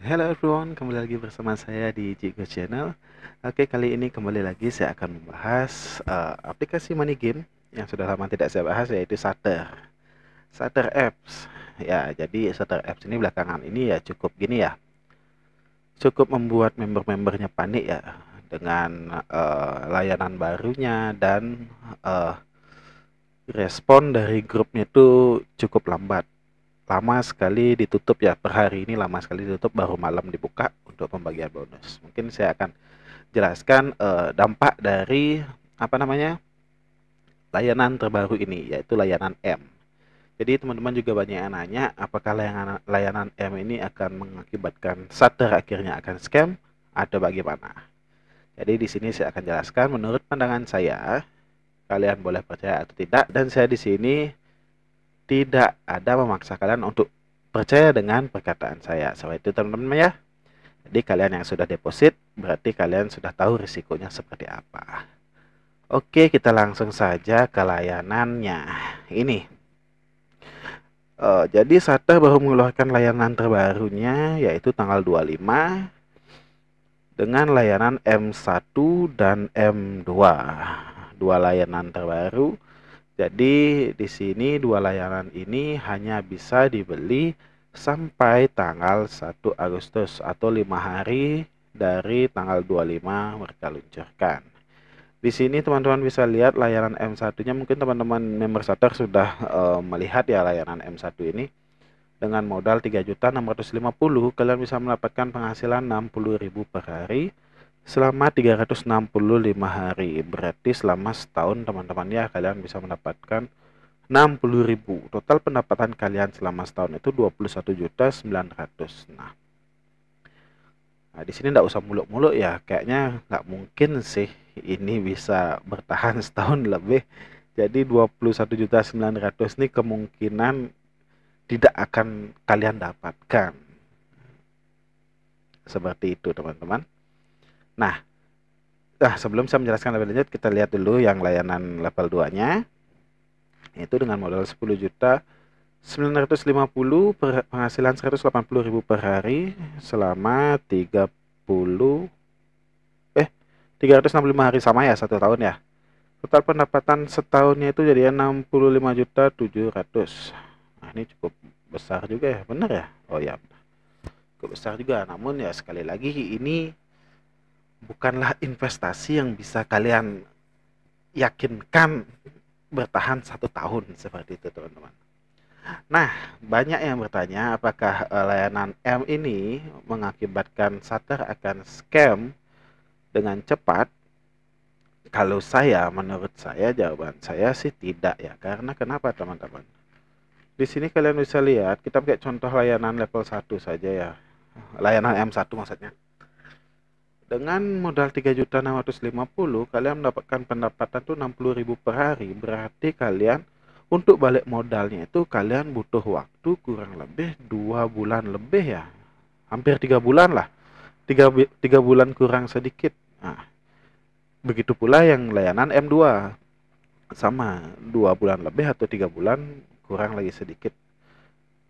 Hello everyone, kembali lagi bersama saya di Jigo Channel. Oke, kali ini kembali lagi saya akan membahas uh, aplikasi money game yang sudah lama tidak saya bahas yaitu Shutter. Shutter Apps. Ya, jadi Shutter Apps ini belakangan ini ya cukup gini ya. Cukup membuat member-membernya panik ya dengan uh, layanan barunya dan uh, respon dari grupnya itu cukup lambat lama sekali ditutup ya per hari ini lama sekali ditutup baru malam dibuka untuk pembagian bonus mungkin saya akan jelaskan uh, dampak dari apa namanya layanan terbaru ini yaitu layanan M jadi teman-teman juga banyak yang nanya apakah layanan, layanan M ini akan mengakibatkan Sutter akhirnya akan scam atau bagaimana jadi di sini saya akan jelaskan menurut pandangan saya kalian boleh percaya atau tidak dan saya di sini tidak ada memaksa kalian untuk percaya dengan perkataan saya. Soal itu teman-teman ya. Jadi kalian yang sudah deposit berarti kalian sudah tahu risikonya seperti apa. Oke, kita langsung saja ke layanannya. Ini. Uh, jadi SATA baru mengeluarkan layanan terbarunya yaitu tanggal 25 dengan layanan M1 dan M2. Dua layanan terbaru jadi di sini dua layanan ini hanya bisa dibeli sampai tanggal 1 Agustus atau 5 hari dari tanggal 25 mereka luncurkan. Di sini teman-teman bisa lihat layanan M1-nya mungkin teman-teman member starter sudah e, melihat ya layanan M1 ini dengan modal 3.650 kalian bisa mendapatkan penghasilan 60.000 per hari selama 365 hari berarti selama setahun teman-teman ya kalian bisa mendapatkan 60.000 total pendapatan kalian selama setahun itu 21.900 nah Nah, di sini nggak usah muluk-muluk ya, kayaknya nggak mungkin sih ini bisa bertahan setahun lebih. Jadi 21.900 ini kemungkinan tidak akan kalian dapatkan. Seperti itu, teman-teman. Nah, nah sebelum saya menjelaskan lebih lanjut, kita lihat dulu yang layanan level 2-nya. Itu dengan modal 10 juta 950 per, penghasilan 180 ribu per hari selama 30 eh 365 hari sama ya satu tahun ya total pendapatan setahunnya itu jadi 65 juta 700 nah ini cukup besar juga ya benar ya oh ya cukup besar juga namun ya sekali lagi ini bukanlah investasi yang bisa kalian yakinkan bertahan satu tahun seperti itu teman-teman. Nah, banyak yang bertanya apakah eh, layanan M ini mengakibatkan Sater akan scam dengan cepat? Kalau saya, menurut saya jawaban saya sih tidak ya. Karena kenapa teman-teman? Di sini kalian bisa lihat, kita pakai contoh layanan level 1 saja ya. Layanan M1 maksudnya. Dengan modal 3.650, kalian mendapatkan pendapatan tuh 60.000 per hari. Berarti kalian untuk balik modalnya itu kalian butuh waktu kurang lebih dua bulan lebih ya. Hampir tiga bulan lah. Tiga, tiga bulan kurang sedikit. Nah, begitu pula yang layanan M2. Sama, dua bulan lebih atau tiga bulan kurang lagi sedikit.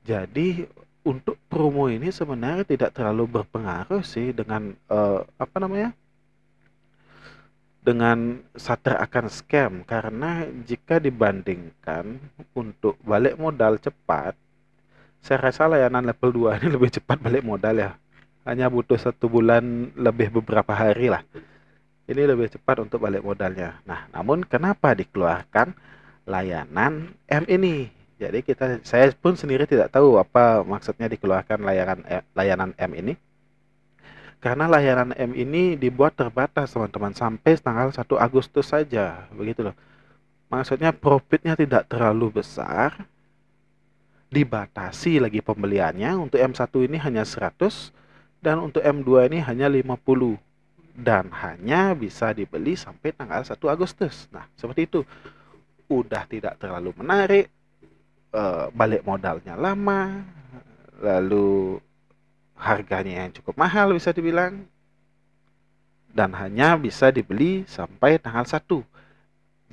Jadi untuk promo ini sebenarnya tidak terlalu berpengaruh sih dengan uh, apa namanya dengan sadar akan scam karena jika dibandingkan untuk balik modal cepat saya rasa layanan level 2 ini lebih cepat balik modal ya hanya butuh satu bulan lebih beberapa hari lah ini lebih cepat untuk balik modalnya nah namun kenapa dikeluarkan layanan M ini jadi kita saya pun sendiri tidak tahu apa maksudnya dikeluarkan layanan eh, layanan M ini. Karena layanan M ini dibuat terbatas teman-teman sampai tanggal 1 Agustus saja, begitu loh. Maksudnya profitnya tidak terlalu besar. Dibatasi lagi pembeliannya untuk M1 ini hanya 100 dan untuk M2 ini hanya 50 dan hanya bisa dibeli sampai tanggal 1 Agustus. Nah, seperti itu. Udah tidak terlalu menarik, Eh, balik modalnya lama, lalu harganya yang cukup mahal bisa dibilang dan hanya bisa dibeli sampai tanggal 1.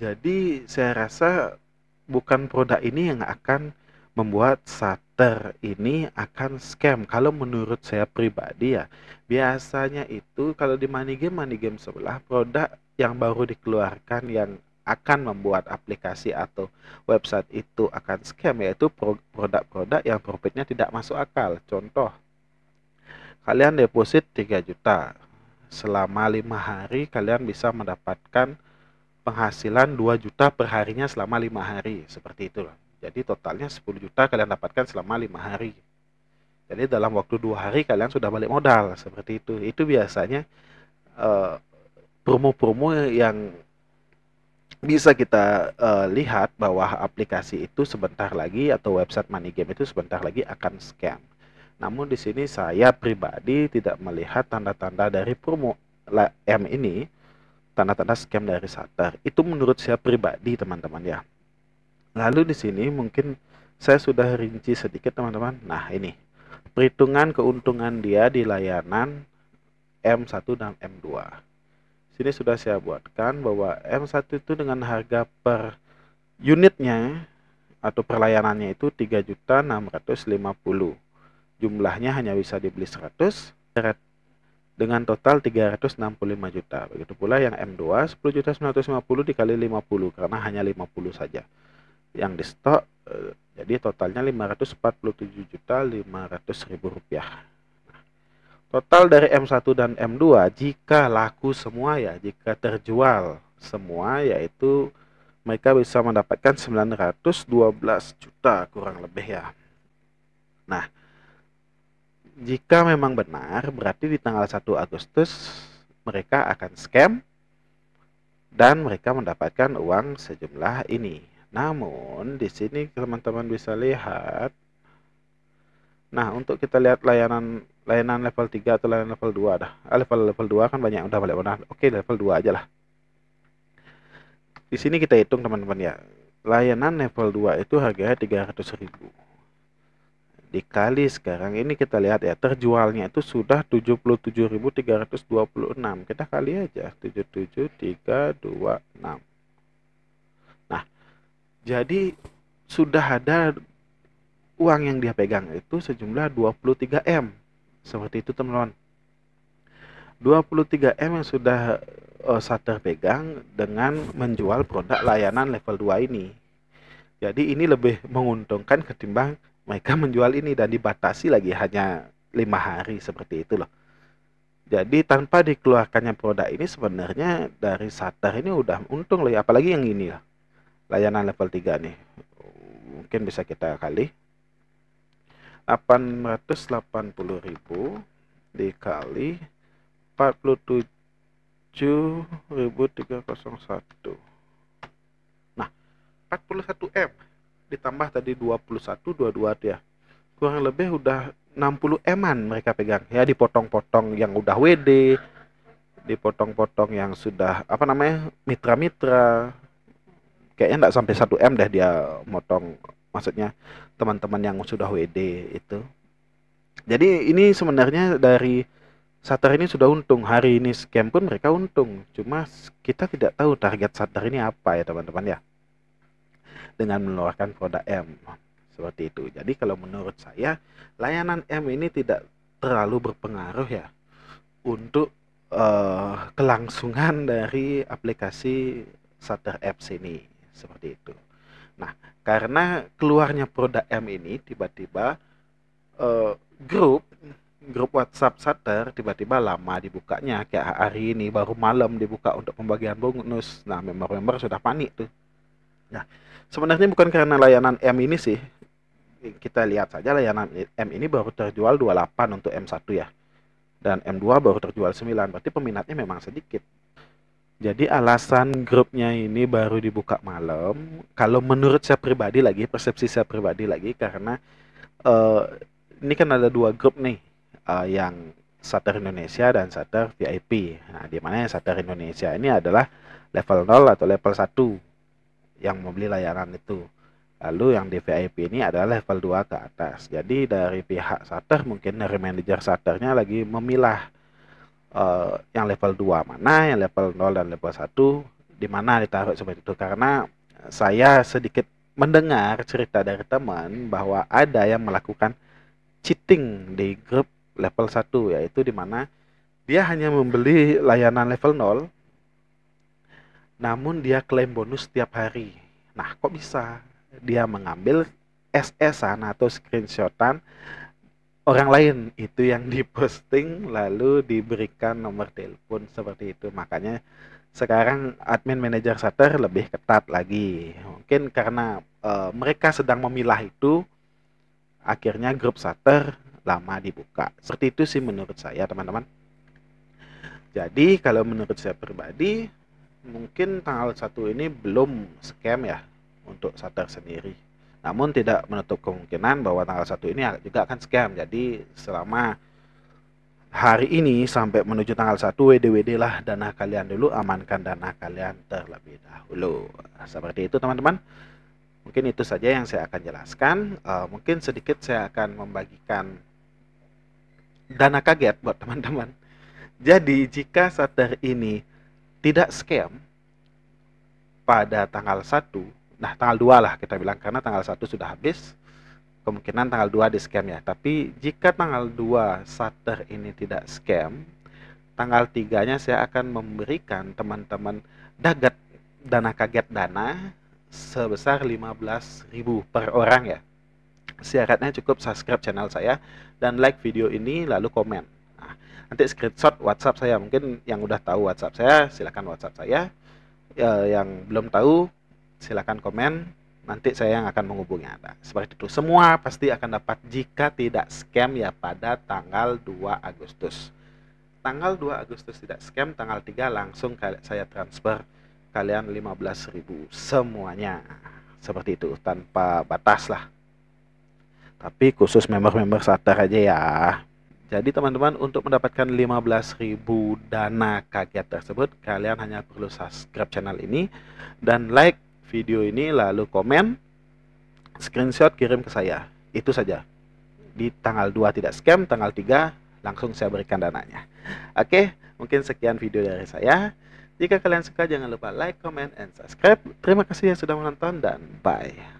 Jadi saya rasa bukan produk ini yang akan membuat Sater ini akan scam kalau menurut saya pribadi ya. Biasanya itu kalau di money game money game sebelah produk yang baru dikeluarkan yang akan membuat aplikasi atau website itu akan scam yaitu produk-produk yang profitnya tidak masuk akal. Contoh, kalian deposit 3 juta. Selama lima hari kalian bisa mendapatkan penghasilan 2 juta per harinya selama lima hari. Seperti itulah. Jadi totalnya 10 juta kalian dapatkan selama lima hari. Jadi dalam waktu dua hari kalian sudah balik modal seperti itu. Itu biasanya uh, eh, promo -promo yang bisa kita uh, lihat bahwa aplikasi itu sebentar lagi atau website money game itu sebentar lagi akan scam. Namun di sini saya pribadi tidak melihat tanda-tanda dari promo M ini tanda-tanda scam dari Satar. Itu menurut saya pribadi teman-teman ya. Lalu di sini mungkin saya sudah rinci sedikit teman-teman. Nah, ini perhitungan keuntungan dia di layanan M1 dan M2 sini sudah saya buatkan bahwa M1 itu dengan harga per unitnya atau perlayanannya itu 3.650 jumlahnya hanya bisa dibeli 100 dengan total 365 juta begitu pula yang M2 10 juta 950 dikali 50 karena hanya 50 saja yang di stok eh, jadi totalnya 547 juta 500 ribu rupiah Total dari M1 dan M2 jika laku semua ya, jika terjual semua yaitu mereka bisa mendapatkan 912 juta kurang lebih ya. Nah, jika memang benar berarti di tanggal 1 Agustus mereka akan scam dan mereka mendapatkan uang sejumlah ini. Namun di sini teman-teman bisa lihat Nah, untuk kita lihat layanan layanan level 3 atau layanan level 2 dah. Ah, level level 2 kan banyak udah balik mana. Oke, level 2 aja lah. Di sini kita hitung teman-teman ya. Layanan level 2 itu harganya 300.000. Dikali sekarang ini kita lihat ya, terjualnya itu sudah 77.326. Kita kali aja 77326. Nah, jadi sudah ada uang yang dia pegang itu sejumlah 23M seperti itu teman-teman. 23M yang sudah uh, Sater pegang dengan menjual produk layanan level 2 ini. Jadi ini lebih menguntungkan ketimbang mereka menjual ini dan dibatasi lagi hanya lima hari seperti itu loh. Jadi tanpa dikeluarkannya produk ini sebenarnya dari Sater ini udah untung loh, ya. apalagi yang ini lah. Layanan level 3 nih. Mungkin bisa kita kali. 880.000 dikali 47.301. Nah, 41M ditambah tadi 21 22 ya. Kurang lebih udah 60 m mereka pegang ya dipotong-potong yang udah WD, dipotong-potong yang sudah apa namanya mitra-mitra kayaknya nggak sampai 1 m deh dia motong maksudnya teman-teman yang sudah WD itu jadi ini sebenarnya dari Satar ini sudah untung hari ini scam pun mereka untung cuma kita tidak tahu target Satar ini apa ya teman-teman ya dengan mengeluarkan produk M seperti itu jadi kalau menurut saya layanan M ini tidak terlalu berpengaruh ya untuk uh, kelangsungan dari aplikasi Satar Apps ini seperti itu nah karena keluarnya produk M ini tiba-tiba uh, grup grup WhatsApp Sater tiba-tiba lama dibukanya kayak hari ini baru malam dibuka untuk pembagian bonus nah member-member sudah panik tuh nah sebenarnya bukan karena layanan M ini sih kita lihat saja layanan M ini baru terjual 28 untuk M1 ya dan M2 baru terjual 9 berarti peminatnya memang sedikit jadi alasan grupnya ini baru dibuka malam. Kalau menurut saya pribadi lagi, persepsi saya pribadi lagi karena uh, ini kan ada dua grup nih uh, yang Satar Indonesia dan Satar VIP. Nah, di mana yang Satar Indonesia ini adalah level 0 atau level 1 yang membeli layanan itu. Lalu yang di VIP ini adalah level 2 ke atas. Jadi dari pihak Satar mungkin dari manajer Satarnya lagi memilah uh, yang level 2 mana, yang level 0 dan level 1 di mana ditaruh seperti itu karena saya sedikit mendengar cerita dari teman bahwa ada yang melakukan cheating di grup level 1 yaitu di mana dia hanya membeli layanan level 0 namun dia klaim bonus setiap hari. Nah, kok bisa? Dia mengambil SS-an atau screenshotan orang lain itu yang diposting lalu diberikan nomor telepon seperti itu makanya sekarang admin manajer shutter lebih ketat lagi mungkin karena e, mereka sedang memilah itu akhirnya grup shutter lama dibuka seperti itu sih menurut saya teman-teman jadi kalau menurut saya pribadi mungkin tanggal satu ini belum scam ya untuk shutter sendiri namun tidak menutup kemungkinan bahwa tanggal satu ini juga akan scam. Jadi selama hari ini sampai menuju tanggal 1 WDWD lah dana kalian dulu, amankan dana kalian terlebih dahulu. Seperti itu teman-teman. Mungkin itu saja yang saya akan jelaskan. Uh, mungkin sedikit saya akan membagikan dana kaget buat teman-teman. Jadi jika Sater ini tidak scam pada tanggal satu nah tanggal 2 lah kita bilang karena tanggal 1 sudah habis kemungkinan tanggal 2 di scam ya tapi jika tanggal 2 sater ini tidak scam tanggal 3 nya saya akan memberikan teman-teman daget dana kaget dana sebesar ribu per orang ya syaratnya cukup subscribe channel saya dan like video ini lalu komen nah, nanti screenshot WhatsApp saya mungkin yang udah tahu WhatsApp saya silahkan WhatsApp saya ya, yang belum tahu silahkan komen. Nanti saya yang akan menghubungi Anda. Seperti itu, semua pasti akan dapat jika tidak scam ya pada tanggal 2 Agustus. Tanggal 2 Agustus tidak scam, tanggal 3 langsung saya transfer kalian 15.000 semuanya. Seperti itu, tanpa batas lah. Tapi khusus member-member starter aja ya. Jadi teman-teman untuk mendapatkan 15.000 dana kaget tersebut kalian hanya perlu subscribe channel ini dan like video ini lalu komen screenshot kirim ke saya. Itu saja. Di tanggal 2 tidak scam, tanggal 3 langsung saya berikan dananya. Oke, mungkin sekian video dari saya. Jika kalian suka jangan lupa like, comment, and subscribe. Terima kasih yang sudah menonton dan bye.